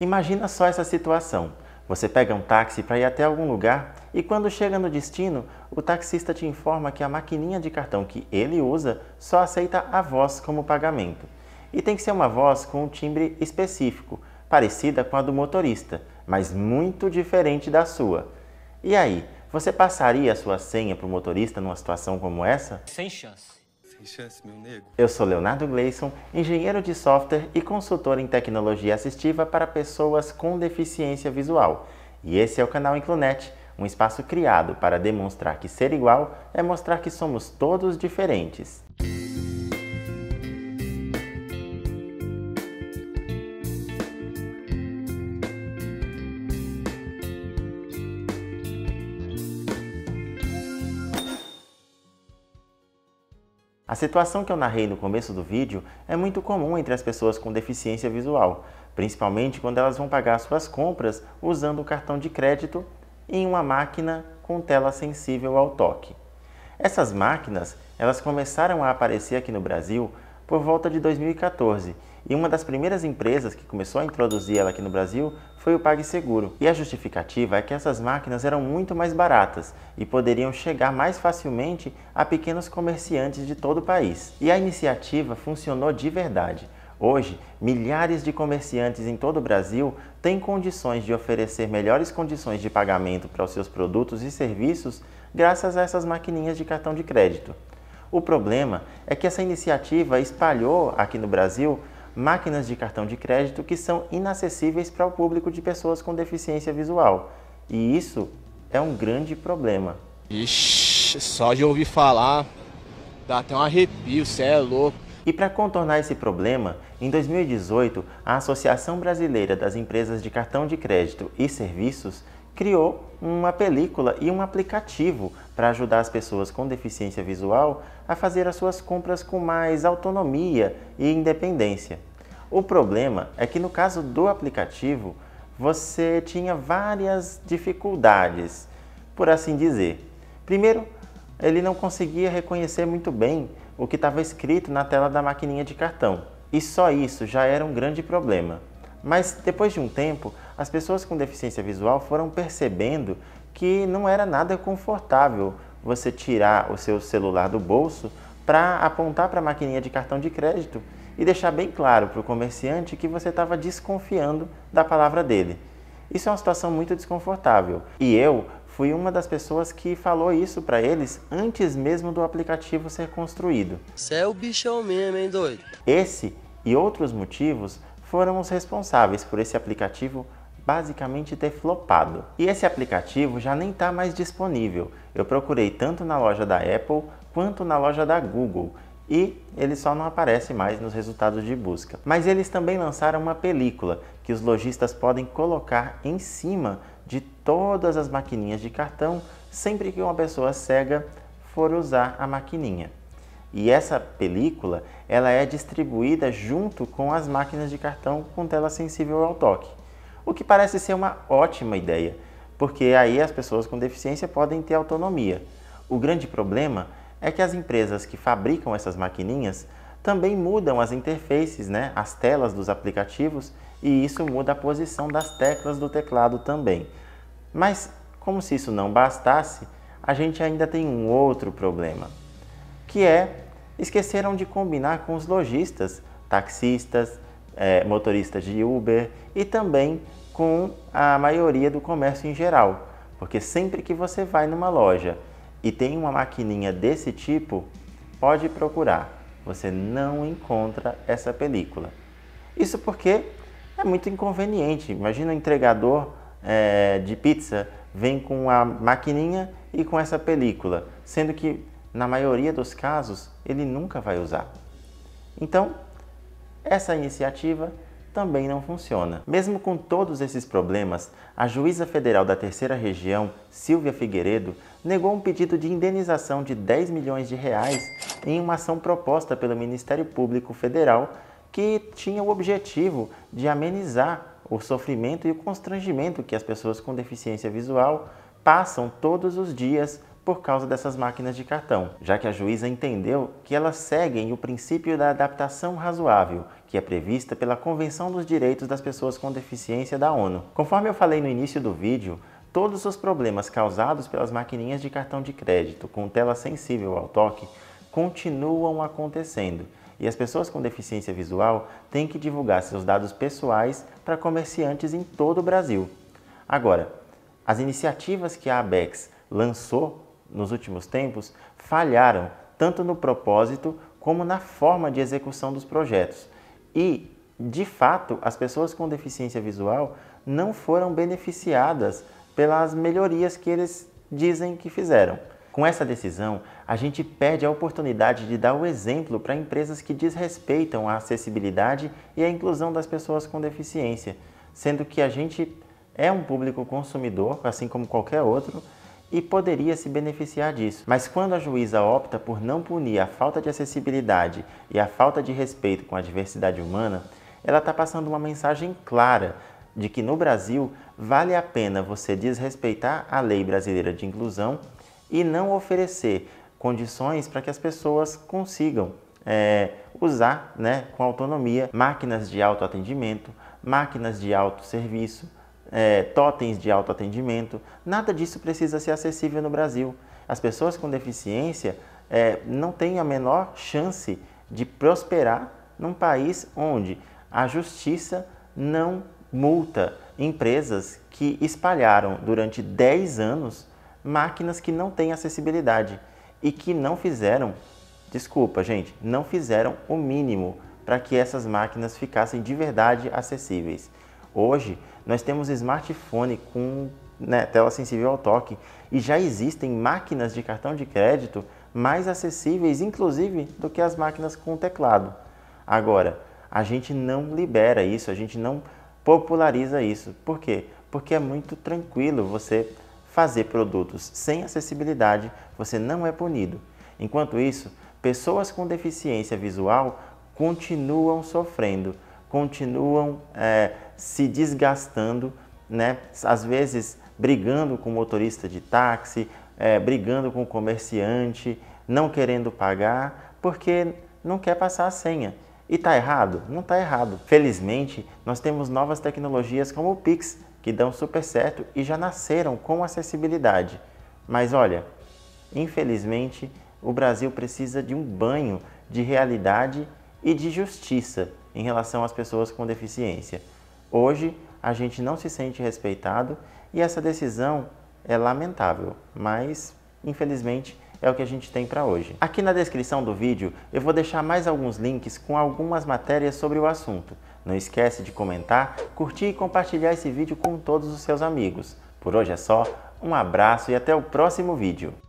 Imagina só essa situação. Você pega um táxi para ir até algum lugar e quando chega no destino, o taxista te informa que a maquininha de cartão que ele usa só aceita a voz como pagamento. E tem que ser uma voz com um timbre específico, parecida com a do motorista, mas muito diferente da sua. E aí, você passaria a sua senha para o motorista numa situação como essa? Sem chance. Eu sou Leonardo Gleison, engenheiro de software e consultor em tecnologia assistiva para pessoas com deficiência visual. E esse é o canal Inclunet, um espaço criado para demonstrar que ser igual é mostrar que somos todos diferentes. A situação que eu narrei no começo do vídeo é muito comum entre as pessoas com deficiência visual, principalmente quando elas vão pagar suas compras usando o cartão de crédito em uma máquina com tela sensível ao toque. Essas máquinas, elas começaram a aparecer aqui no Brasil por volta de 2014 e uma das primeiras empresas que começou a introduzir ela aqui no Brasil foi o PagSeguro. E a justificativa é que essas máquinas eram muito mais baratas e poderiam chegar mais facilmente a pequenos comerciantes de todo o país. E a iniciativa funcionou de verdade. Hoje, milhares de comerciantes em todo o Brasil têm condições de oferecer melhores condições de pagamento para os seus produtos e serviços graças a essas maquininhas de cartão de crédito. O problema é que essa iniciativa espalhou aqui no Brasil máquinas de cartão de crédito que são inacessíveis para o público de pessoas com deficiência visual. E isso é um grande problema. Ixi, só de ouvir falar, dá até um arrepio, você é louco. E para contornar esse problema, em 2018, a Associação Brasileira das Empresas de Cartão de Crédito e Serviços criou uma película e um aplicativo para ajudar as pessoas com deficiência visual a fazer as suas compras com mais autonomia e independência. O problema é que no caso do aplicativo, você tinha várias dificuldades, por assim dizer. Primeiro, ele não conseguia reconhecer muito bem o que estava escrito na tela da maquininha de cartão, e só isso já era um grande problema. Mas depois de um tempo, as pessoas com deficiência visual foram percebendo que não era nada confortável você tirar o seu celular do bolso para apontar para a maquininha de cartão de crédito e deixar bem claro para o comerciante que você estava desconfiando da palavra dele. Isso é uma situação muito desconfortável e eu fui uma das pessoas que falou isso para eles antes mesmo do aplicativo ser construído. Você é o bichão mesmo, hein, doido? Esse e outros motivos foram os responsáveis por esse aplicativo basicamente ter flopado. E esse aplicativo já nem está mais disponível. Eu procurei tanto na loja da Apple quanto na loja da Google e ele só não aparece mais nos resultados de busca. Mas eles também lançaram uma película que os lojistas podem colocar em cima de todas as maquininhas de cartão sempre que uma pessoa cega for usar a maquininha. E essa película, ela é distribuída junto com as máquinas de cartão com tela sensível ao toque. O que parece ser uma ótima ideia, porque aí as pessoas com deficiência podem ter autonomia. O grande problema é que as empresas que fabricam essas maquininhas também mudam as interfaces, né, as telas dos aplicativos, e isso muda a posição das teclas do teclado também. Mas, como se isso não bastasse, a gente ainda tem um outro problema, que é esqueceram de combinar com os lojistas, taxistas, é, motoristas de Uber e também com a maioria do comércio em geral, porque sempre que você vai numa loja e tem uma maquininha desse tipo, pode procurar, você não encontra essa película. Isso porque é muito inconveniente. Imagina o um entregador é, de pizza vem com a maquininha e com essa película, sendo que na maioria dos casos ele nunca vai usar. Então, essa iniciativa também não funciona. Mesmo com todos esses problemas, a juíza federal da Terceira Região, Silvia Figueiredo, negou um pedido de indenização de 10 milhões de reais em uma ação proposta pelo Ministério Público Federal que tinha o objetivo de amenizar o sofrimento e o constrangimento que as pessoas com deficiência visual passam todos os dias por causa dessas máquinas de cartão, já que a juíza entendeu que elas seguem o princípio da adaptação razoável, que é prevista pela Convenção dos Direitos das Pessoas com Deficiência da ONU. Conforme eu falei no início do vídeo, todos os problemas causados pelas maquininhas de cartão de crédito com tela sensível ao toque continuam acontecendo e as pessoas com deficiência visual têm que divulgar seus dados pessoais para comerciantes em todo o Brasil. Agora, as iniciativas que a ABEX lançou nos últimos tempos, falharam tanto no propósito como na forma de execução dos projetos. E, de fato, as pessoas com deficiência visual não foram beneficiadas pelas melhorias que eles dizem que fizeram. Com essa decisão, a gente perde a oportunidade de dar o exemplo para empresas que desrespeitam a acessibilidade e a inclusão das pessoas com deficiência, sendo que a gente é um público consumidor, assim como qualquer outro, e poderia se beneficiar disso. Mas quando a juíza opta por não punir a falta de acessibilidade e a falta de respeito com a diversidade humana, ela está passando uma mensagem clara de que no Brasil vale a pena você desrespeitar a lei brasileira de inclusão e não oferecer condições para que as pessoas consigam é, usar né, com autonomia máquinas de autoatendimento, máquinas de autosserviço, é, totens de autoatendimento, nada disso precisa ser acessível no Brasil. As pessoas com deficiência é, não têm a menor chance de prosperar num país onde a justiça não multa empresas que espalharam durante 10 anos máquinas que não têm acessibilidade e que não fizeram, desculpa gente, não fizeram o mínimo para que essas máquinas ficassem de verdade acessíveis. Hoje, nós temos smartphone com né, tela sensível ao toque e já existem máquinas de cartão de crédito mais acessíveis, inclusive, do que as máquinas com teclado. Agora, a gente não libera isso, a gente não populariza isso. Por quê? Porque é muito tranquilo você fazer produtos sem acessibilidade, você não é punido. Enquanto isso, pessoas com deficiência visual continuam sofrendo continuam é, se desgastando, né? às vezes brigando com o motorista de táxi, é, brigando com o comerciante, não querendo pagar, porque não quer passar a senha. E está errado? Não está errado. Felizmente, nós temos novas tecnologias como o Pix, que dão super certo e já nasceram com acessibilidade. Mas olha, infelizmente, o Brasil precisa de um banho de realidade e de justiça em relação às pessoas com deficiência. Hoje, a gente não se sente respeitado e essa decisão é lamentável, mas infelizmente é o que a gente tem para hoje. Aqui na descrição do vídeo eu vou deixar mais alguns links com algumas matérias sobre o assunto. Não esquece de comentar, curtir e compartilhar esse vídeo com todos os seus amigos. Por hoje é só, um abraço e até o próximo vídeo.